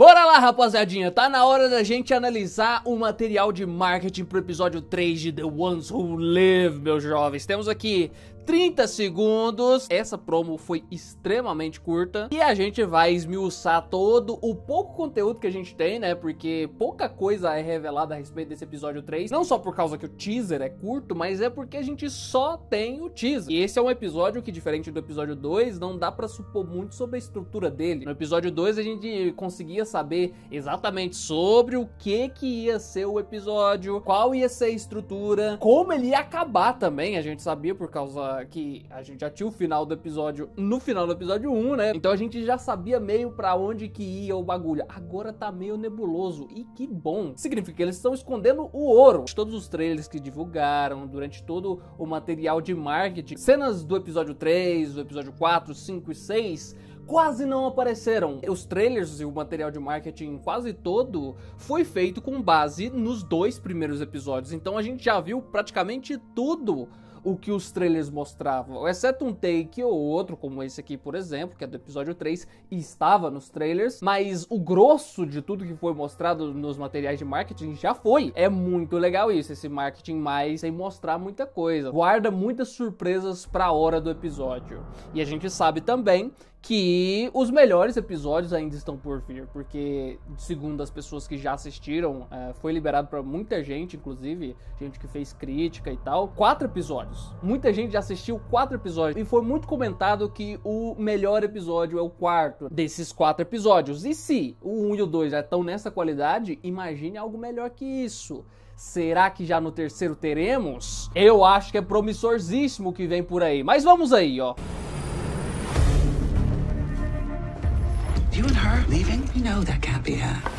Bora lá, rapaziadinha, tá na hora da gente analisar o material de marketing pro episódio 3 de The Ones Who Live, meus jovens. Temos aqui 30 segundos. Essa promo foi extremamente curta e a gente vai esmiuçar todo o pouco conteúdo que a gente tem, né? Porque pouca coisa é revelada a respeito desse episódio 3. Não só por causa que o teaser é curto, mas é porque a gente só tem o teaser. E esse é um episódio que, diferente do episódio 2, não dá para supor muito sobre a estrutura dele. No episódio 2, a gente conseguia saber exatamente sobre o que que ia ser o episódio, qual ia ser a estrutura, como ele ia acabar também. A gente sabia por causa que a gente já tinha o final do episódio no final do episódio 1, né? Então a gente já sabia meio para onde que ia o bagulho. Agora tá meio nebuloso e que bom. Significa que eles estão escondendo o ouro. Todos os trailers que divulgaram durante todo o material de marketing, cenas do episódio 3, do episódio 4, 5 e 6 quase não apareceram. Os trailers e o material de marketing quase todo foi feito com base nos dois primeiros episódios, então a gente já viu praticamente tudo o que os trailers mostravam, exceto um take ou outro, como esse aqui, por exemplo, que é do episódio 3 e estava nos trailers, mas o grosso de tudo que foi mostrado nos materiais de marketing já foi. É muito legal isso, esse marketing mais sem mostrar muita coisa. Guarda muitas surpresas para a hora do episódio. E a gente sabe também que os melhores episódios ainda estão por vir, porque, segundo as pessoas que já assistiram, é, foi liberado para muita gente, inclusive gente que fez crítica e tal. Quatro episódios. Muita gente já assistiu quatro episódios. E foi muito comentado que o melhor episódio é o quarto desses quatro episódios. E se o um e o dois já é estão nessa qualidade, imagine algo melhor que isso. Será que já no terceiro teremos? Eu acho que é promissorzíssimo o que vem por aí. Mas vamos aí, ó.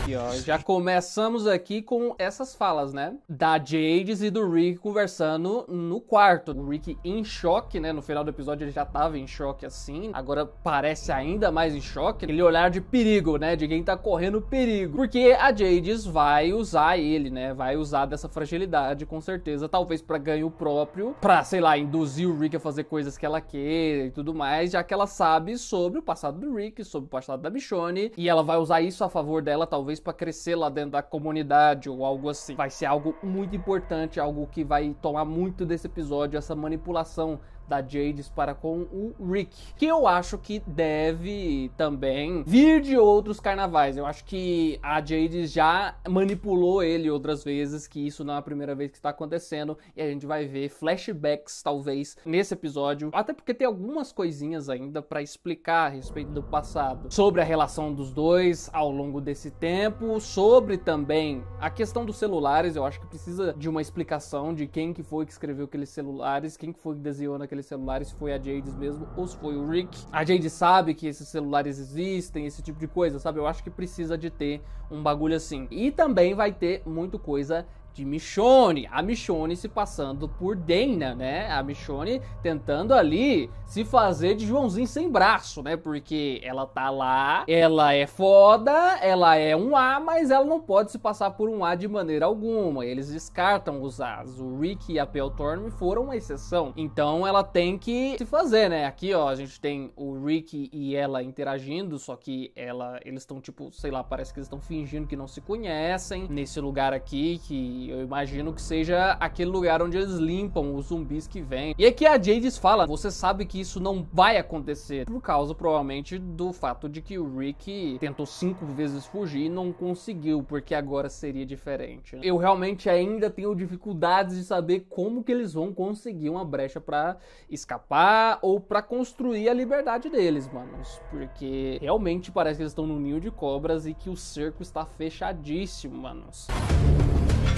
E ó, já começamos aqui com essas falas, né? Da Jades e do Rick conversando no quarto. O Rick em choque, né? No final do episódio ele já tava em choque assim. Agora parece ainda mais em choque. aquele olhar de perigo, né? De quem tá correndo perigo. Porque a Jades vai usar ele, né? Vai usar dessa fragilidade, com certeza. Talvez para ganho próprio. Pra, sei lá, induzir o Rick a fazer coisas que ela quer e tudo mais. Já que ela sabe sobre o passado do Rick, sobre o passado da Michonne Michonne e ela vai usar isso a favor dela, talvez para crescer lá dentro da comunidade ou algo assim. Vai ser algo muito importante, algo que vai tomar muito desse episódio, essa manipulação da Jadis para com o Rick, que eu acho que deve também vir de outros carnavais. Eu acho que a Jade já manipulou ele outras vezes, que isso não é a primeira vez que está acontecendo, e a gente vai ver flashbacks talvez nesse episódio, até porque tem algumas coisinhas ainda para explicar a respeito do passado, sobre a relação dos dois ao longo desse tempo, sobre também a questão dos celulares, eu acho que precisa de uma explicação de quem que foi que escreveu aqueles celulares, quem que foi que desenhou naquele aqueles celulares, foi a Jades mesmo, ou se foi o Rick. A Jade sabe que esses celulares existem, esse tipo de coisa, sabe? Eu acho que precisa de ter um bagulho assim. E também vai ter muito coisa de Michonne. A Michonne se passando por Dana, né? A Michonne tentando ali se fazer de Joãozinho sem braço, né? Porque ela tá lá, ela é foda, ela é um A, mas ela não pode se passar por um A de maneira alguma. Eles descartam os As. O Rick e a Peltorm foram uma exceção. Então ela tem que se fazer, né? Aqui, ó, a gente tem o Rick e ela interagindo, só que ela, eles estão tipo, sei lá, parece que eles estão fingindo que não se conhecem. Nesse lugar aqui que eu imagino que seja aquele lugar onde eles limpam os zumbis que vêm. E aqui é a Jades fala: você sabe que isso não vai acontecer. Por causa, provavelmente, do fato de que o Rick tentou cinco vezes fugir e não conseguiu, porque agora seria diferente. Né? Eu realmente ainda tenho dificuldades de saber como que eles vão conseguir uma brecha para escapar ou para construir a liberdade deles, manos. Porque realmente parece que eles estão no ninho de cobras e que o cerco está fechadíssimo, manos.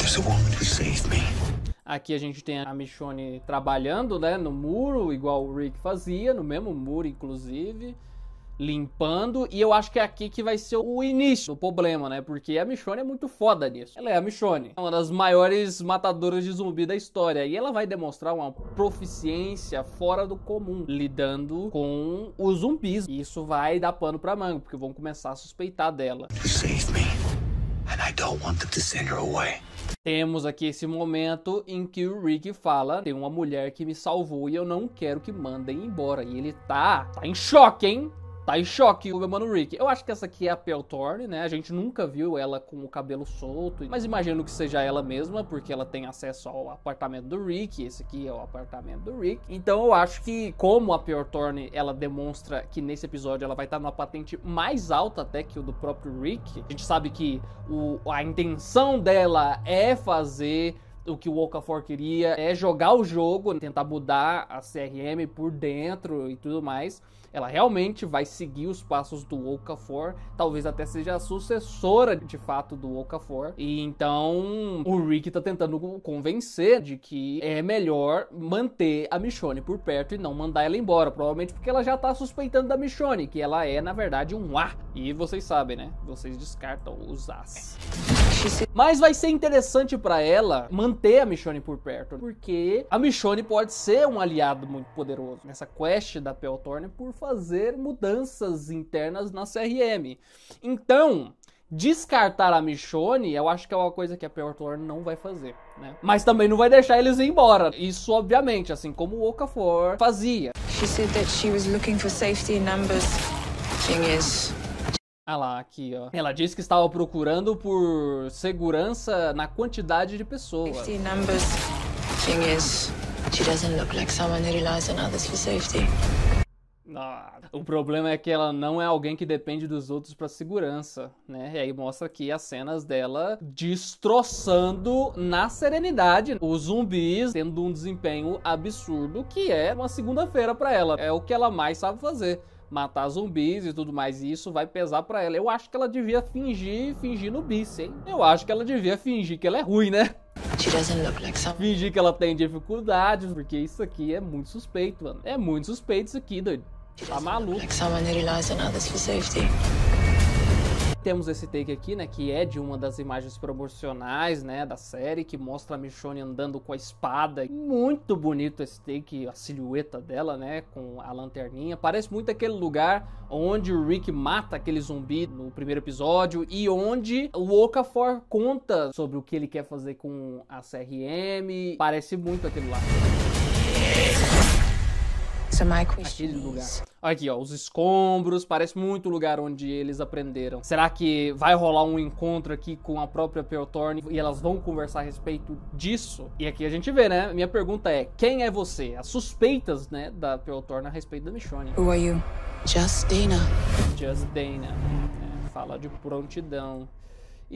There's a woman who saved me. Aqui a gente tem a Michonne trabalhando, né, no muro, igual o Rick fazia, no mesmo muro, inclusive, limpando. E eu acho que é aqui que vai ser o início do problema, né, porque a Michonne é muito foda nisso. Ela é a Michonne, uma das maiores matadoras de zumbi da história. E ela vai demonstrar uma proficiência fora do comum, lidando com os zumbis. E isso vai dar pano pra manga, porque vão começar a suspeitar dela. You me, and I don't want them to send her away. Temos aqui esse momento em que o Rick fala: tem uma mulher que me salvou e eu não quero que mandem embora. E ele tá, tá em choque, hein? tá em choque o meu mano Rick. Eu acho que essa aqui é a Thorne, né? A gente nunca viu ela com o cabelo solto, mas imagino que seja ela mesma, porque ela tem acesso ao apartamento do Rick. Esse aqui é o apartamento do Rick. Então eu acho que, como a Thorne, ela demonstra que nesse episódio ela vai estar numa patente mais alta até que o do próprio Rick. A gente sabe que o, a intenção dela é fazer o que o Okafor queria é jogar o jogo, tentar mudar a CRM por dentro e tudo mais. Ela realmente vai seguir os passos do Okafor, talvez até seja a sucessora de fato do Okafor. E então o Rick tá tentando convencer de que é melhor manter a Michonne por perto e não mandar ela embora, provavelmente porque ela já tá suspeitando da Michonne, que ela é na verdade um A. E vocês sabem, né? Vocês descartam os As justiça. Mas vai ser interessante para ela manter a Michonne por perto, porque a Michonne pode ser um aliado muito poderoso nessa quest da Peltorne por fazer mudanças internas na CRM. Então, descartar a Michonne, eu acho que é uma coisa que a Peltorne não vai fazer, né? Mas também não vai deixar eles ir embora. Isso, obviamente, assim como o Okafor fazia. She said that she was looking for safety in numbers. Thing is, ah lá, aqui, ó. Ela disse que estava procurando por segurança na quantidade de pessoas. o problema é que ela não é alguém que depende dos outros para segurança, né? E aí mostra aqui as cenas dela destroçando na serenidade os zumbis, tendo um desempenho absurdo que é uma segunda-feira para ela. É o que ela mais sabe fazer matar zumbis e tudo mais, e isso vai pesar para ela. Eu acho que ela devia fingir, fingir no bis, hein? Eu acho que ela devia fingir que ela é ruim, né? Fingir que ela tem dificuldades, porque isso aqui é muito suspeito, mano. É muito suspeito isso aqui, doido. Tá maluco. Temos esse take aqui, né, que é de uma das imagens promocionais, né, da série, que mostra a Michonne andando com a espada. Muito bonito esse take, a silhueta dela, né, com a lanterninha. Parece muito aquele lugar onde o Rick mata aquele zumbi no primeiro episódio e onde o Okafor conta sobre o que ele quer fazer com a CRM. Parece muito aquele lá. So my question is... Aqui, ó, os escombros, parece muito o lugar onde eles aprenderam. Será que vai rolar um encontro aqui com a própria Peltorn e elas vão conversar a respeito disso? E aqui a gente vê, né? Minha pergunta é, quem é você? As suspeitas, né, da Peltorn a respeito da Michonne. Who are you? Just Dana. Just Dana. É, fala de prontidão.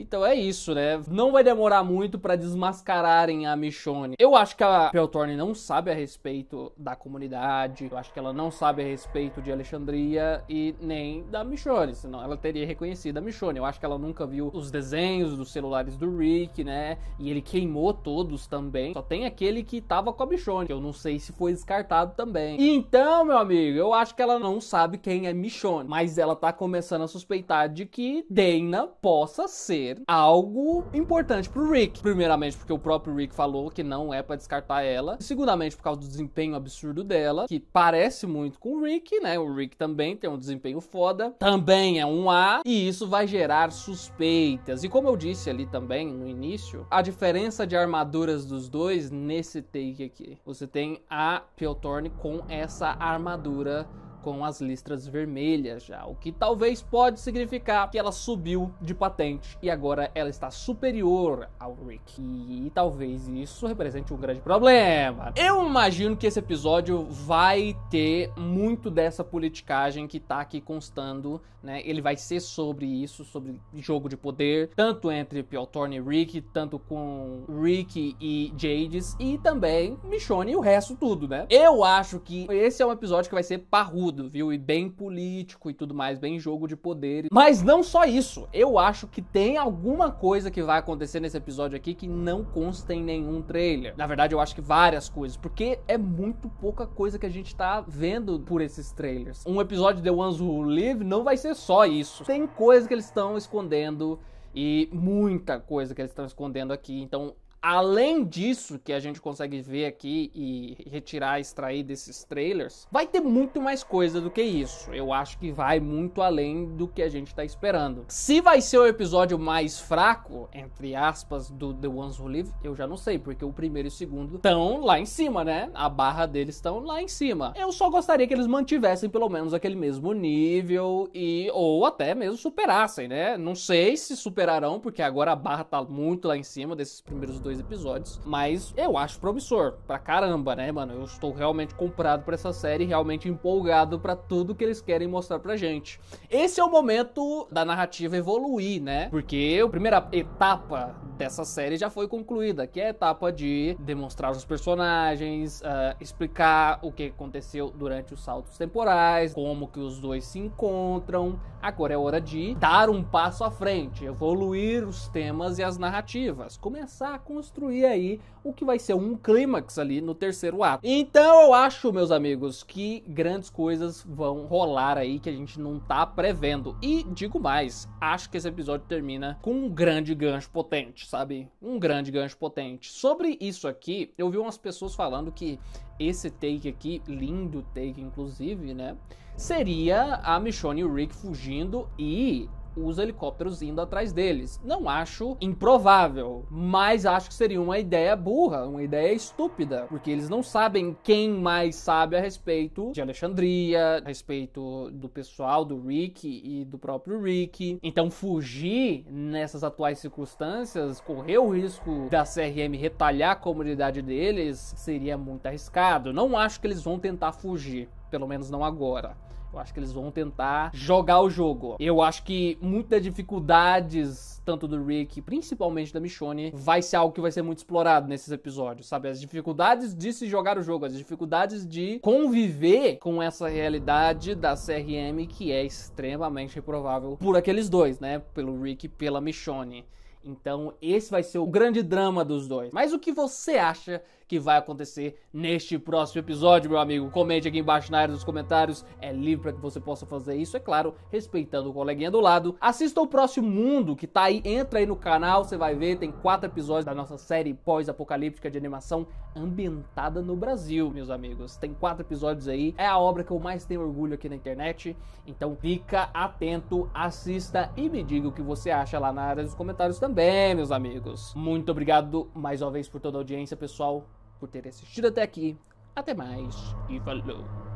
Então é isso, né? Não vai demorar muito para desmascararem a Michonne. Eu acho que a Peltorne não sabe a respeito da comunidade, eu acho que ela não sabe a respeito de Alexandria e nem da Michonne, senão ela teria reconhecido a Michonne. Eu acho que ela nunca viu os desenhos dos celulares do Rick, né? E ele queimou todos também. Só tem aquele que tava com a Michonne, que eu não sei se foi descartado também. Então, meu amigo, eu acho que ela não sabe quem é Michonne, mas ela tá começando a suspeitar de que Dana possa ser algo importante pro Rick. Primeiramente, porque o próprio Rick falou que não é para descartar ela. Segundamente, por causa do desempenho absurdo dela, que parece muito com o Rick, né? O Rick também tem um desempenho foda, também é um A, e isso vai gerar suspeitas. E como eu disse ali também no início, a diferença de armaduras dos dois nesse take aqui. Você tem a Piotorne com essa armadura com as listras vermelhas já, o que talvez pode significar que ela subiu de patente e agora ela está superior ao Rick. E, e talvez isso represente um grande problema. Eu imagino que esse episódio vai ter muito dessa politicagem que tá aqui constando, né? Ele vai ser sobre isso, sobre jogo de poder, tanto entre Piotr e Rick, tanto com Rick e Jades e também Michonne e o resto tudo, né? Eu acho que esse é um episódio que vai ser parrudo tudo, viu? E bem político e tudo mais, bem jogo de poderes. Mas não só isso, eu acho que tem alguma coisa que vai acontecer nesse episódio aqui que não consta em nenhum trailer. Na verdade, eu acho que várias coisas, porque é muito pouca coisa que a gente tá vendo por esses trailers. Um episódio de The Ones Who Live não vai ser só isso. Tem coisa que eles estão escondendo e muita coisa que eles estão escondendo aqui. Então, Além disso, que a gente consegue ver aqui e retirar, extrair desses trailers, vai ter muito mais coisa do que isso. Eu acho que vai muito além do que a gente tá esperando. Se vai ser o episódio mais fraco, entre aspas, do The Ones Who Live, eu já não sei, porque o primeiro e o segundo estão lá em cima, né? A barra deles estão lá em cima. Eu só gostaria que eles mantivessem pelo menos aquele mesmo nível e ou até mesmo superassem, né? Não sei se superarão, porque agora a barra tá muito lá em cima desses primeiros dois dois episódios, mas eu acho promissor pra caramba, né, mano? Eu estou realmente comprado pra essa série, realmente empolgado pra tudo que eles querem mostrar pra gente. Esse é o momento da narrativa evoluir, né? Porque a primeira etapa dessa série já foi concluída, que é a etapa de demonstrar os personagens, uh, explicar o que aconteceu durante os saltos temporais, como que os dois se encontram. Agora é hora de dar um passo à frente, evoluir os temas e as narrativas, começar com construir aí o que vai ser um clímax ali no terceiro ato. Então eu acho, meus amigos, que grandes coisas vão rolar aí que a gente não tá prevendo. E digo mais, acho que esse episódio termina com um grande gancho potente, sabe? Um grande gancho potente. Sobre isso aqui, eu vi umas pessoas falando que esse take aqui, lindo take inclusive, né? Seria a Michonne e o Rick fugindo e os helicópteros indo atrás deles. Não acho improvável, mas acho que seria uma ideia burra, uma ideia estúpida, porque eles não sabem quem mais sabe a respeito de Alexandria, a respeito do pessoal do Rick e do próprio Rick. Então fugir nessas atuais circunstâncias, correr o risco da CRM retalhar a comunidade deles, seria muito arriscado. Não acho que eles vão tentar fugir, pelo menos não agora. Eu acho que eles vão tentar jogar o jogo. Eu acho que muitas dificuldades, tanto do Rick, principalmente da Michonne, vai ser algo que vai ser muito explorado nesses episódios, sabe? As dificuldades de se jogar o jogo, as dificuldades de conviver com essa realidade da CRM que é extremamente reprovável por aqueles dois, né? Pelo Rick e pela Michonne. Então, esse vai ser o grande drama dos dois. Mas o que você acha que vai acontecer neste próximo episódio, meu amigo. Comente aqui embaixo na área dos comentários, é livre para que você possa fazer isso, é claro, respeitando o coleguinha do lado. Assista o próximo mundo que tá aí, entra aí no canal, você vai ver, tem quatro episódios da nossa série pós-apocalíptica de animação ambientada no Brasil, meus amigos. Tem quatro episódios aí, é a obra que eu mais tenho orgulho aqui na internet, então fica atento, assista e me diga o que você acha lá na área dos comentários também, meus amigos. Muito obrigado mais uma vez por toda a audiência, pessoal por ter assistido até aqui. Até mais e falou!